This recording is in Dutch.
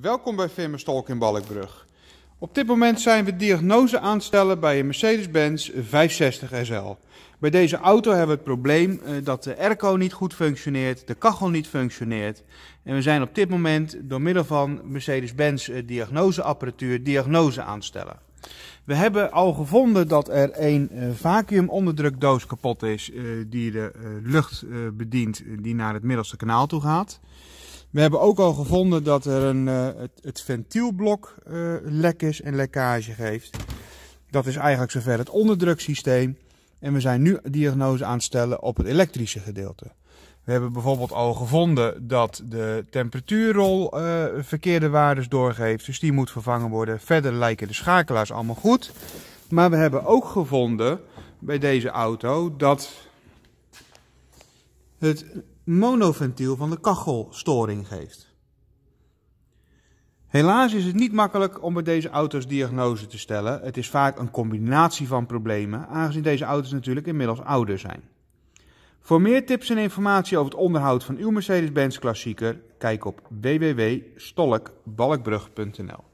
Welkom bij Famous Talk in Balkbrug. Op dit moment zijn we diagnose aanstellen bij een Mercedes-Benz 560 SL. Bij deze auto hebben we het probleem eh, dat de airco niet goed functioneert, de kachel niet functioneert. En we zijn op dit moment door middel van Mercedes-Benz eh, diagnoseapparatuur diagnose aanstellen. We hebben al gevonden dat er een eh, vacuumonderdrukdoos kapot is die de lucht bedient die naar het middelste kanaal toe gaat. We hebben ook al gevonden dat er een, eh, het, ventielblok eh, lek is en lekkage geeft. Dat is eigenlijk zover het onderdruksysteem. En we zijn nu diagnose aan het stellen op het elektrische gedeelte. We hebben bijvoorbeeld al gevonden dat de temperatuurrol eh, verkeerde waardes doorgeeft. Dus die moet vervangen worden. Verder lijken de schakelaars allemaal goed. Maar we hebben ook gevonden bij deze auto dat het monoventiel van de kachel storing geeft. Helaas is het niet makkelijk om bij deze auto's diagnose te stellen. Het is vaak een combinatie van problemen, aangezien deze auto's natuurlijk inmiddels ouder zijn. Voor meer tips en informatie over het onderhoud van uw Mercedes-Benz klassieker, kijk op www.stolkbalkbrug.nl.